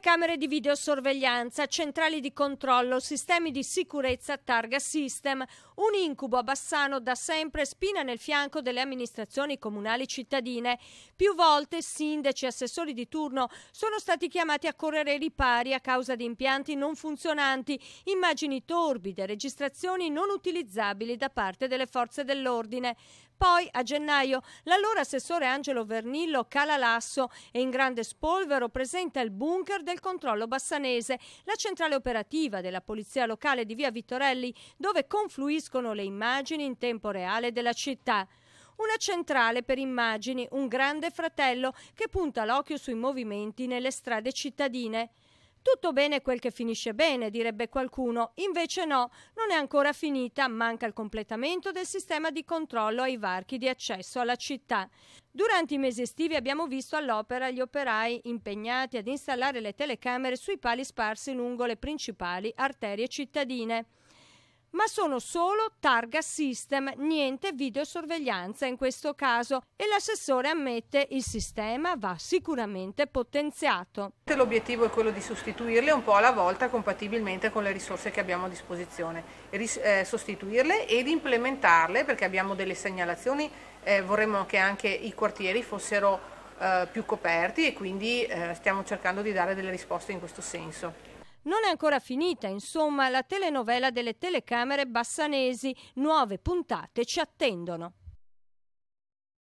Telecamere di videosorveglianza, centrali di controllo, sistemi di sicurezza, targa system, un incubo a Bassano da sempre spina nel fianco delle amministrazioni comunali cittadine. Più volte sindaci e assessori di turno sono stati chiamati a correre ai ripari a causa di impianti non funzionanti, immagini torbide, registrazioni non utilizzabili da parte delle forze dell'ordine. Poi, a gennaio, l'allora assessore Angelo Vernillo cala l'asso e in grande spolvero presenta il bunker del del controllo bassanese, la centrale operativa della polizia locale di via Vittorelli, dove confluiscono le immagini in tempo reale della città una centrale per immagini, un grande fratello che punta l'occhio sui movimenti nelle strade cittadine. Tutto bene quel che finisce bene, direbbe qualcuno, invece no, non è ancora finita, manca il completamento del sistema di controllo ai varchi di accesso alla città. Durante i mesi estivi abbiamo visto all'opera gli operai impegnati ad installare le telecamere sui pali sparsi lungo le principali arterie cittadine ma sono solo targa system, niente videosorveglianza in questo caso e l'assessore ammette il sistema va sicuramente potenziato. L'obiettivo è quello di sostituirle un po' alla volta compatibilmente con le risorse che abbiamo a disposizione, Ris- eh, sostituirle ed implementarle perché abbiamo delle segnalazioni, eh, vorremmo che anche i quartieri fossero eh, più coperti e quindi eh, stiamo cercando di dare delle risposte in questo senso. Non è ancora finita, insomma, la telenovela delle telecamere bassanesi. Nuove puntate ci attendono.